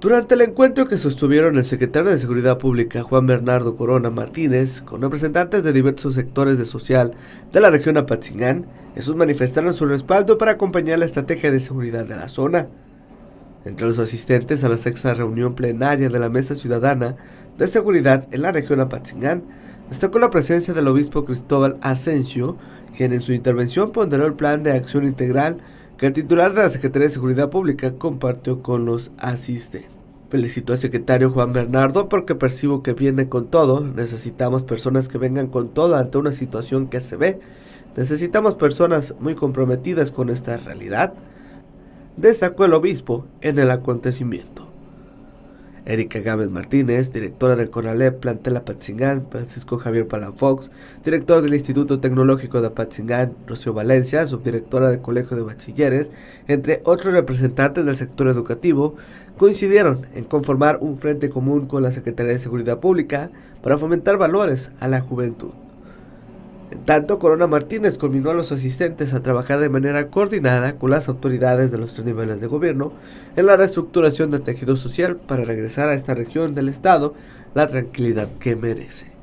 Durante el encuentro que sostuvieron el secretario de Seguridad Pública, Juan Bernardo Corona Martínez, con representantes de diversos sectores de social de la región Apatzingán, esos manifestaron su respaldo para acompañar la estrategia de seguridad de la zona. Entre los asistentes a la sexta reunión plenaria de la Mesa Ciudadana de Seguridad en la región Apatzingán, destacó la presencia del obispo Cristóbal Asensio, quien en su intervención ponderó el plan de acción integral que el titular de la Secretaría de Seguridad Pública compartió con los asistentes. Felicito al secretario Juan Bernardo porque percibo que viene con todo. Necesitamos personas que vengan con todo ante una situación que se ve. Necesitamos personas muy comprometidas con esta realidad. Destacó el obispo en el acontecimiento. Erika Gámez Martínez, directora del CONALEP Plantela Apatzingán, Francisco Javier Palafox, director del Instituto Tecnológico de Apatzingán, Rocío Valencia, subdirectora del Colegio de Bachilleres, entre otros representantes del sector educativo, coincidieron en conformar un frente común con la Secretaría de Seguridad Pública para fomentar valores a la juventud. En tanto, Corona Martínez combinó a los asistentes a trabajar de manera coordinada con las autoridades de los tres niveles de gobierno en la reestructuración del tejido social para regresar a esta región del Estado la tranquilidad que merece.